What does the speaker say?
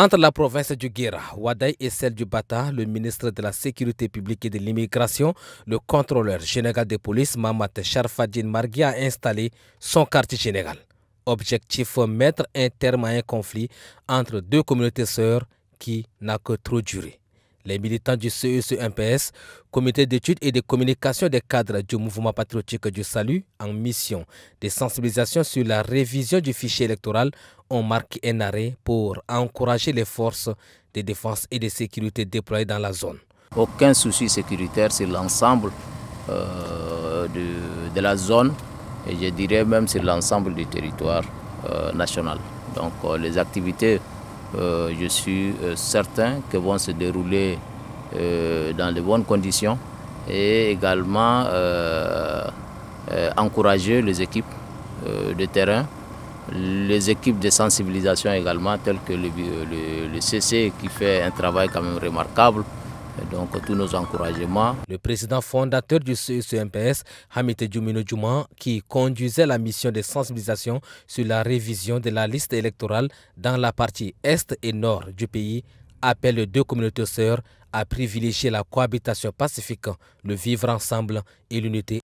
Entre la province du Guéra, Wadaï et celle du Bata, le ministre de la Sécurité publique et de l'Immigration, le contrôleur général de police Mamad Sharfadine Margui a installé son quartier général. Objectif mettre un terme à un conflit entre deux communautés sœurs qui n'a que trop duré. Les militants du CECMPS, mps comité d'études et de communication des cadres du mouvement patriotique du salut, en mission de sensibilisation sur la révision du fichier électoral, ont marqué un arrêt pour encourager les forces de défense et de sécurité déployées dans la zone. Aucun souci sécuritaire sur l'ensemble euh, de, la zone et je dirais même sur l'ensemble du territoire euh, national. Donc euh, les activités euh, je suis euh, certain que vont se dérouler euh, dans de bonnes conditions et également encourager les équipes de terrain, les équipes de sensibilisation également, telles que le CC qui fait un travail quand même remarquable donc tous nos encouragements. Le président fondateur du CECMPS, Hamid Djoumino Djouman, qui conduisait la mission de sensibilisation sur la révision de la liste électorale dans la partie est et nord du pays, appelle les deux communautés sœurs à privilégier la cohabitation pacifique, le vivre ensemble et l'unité.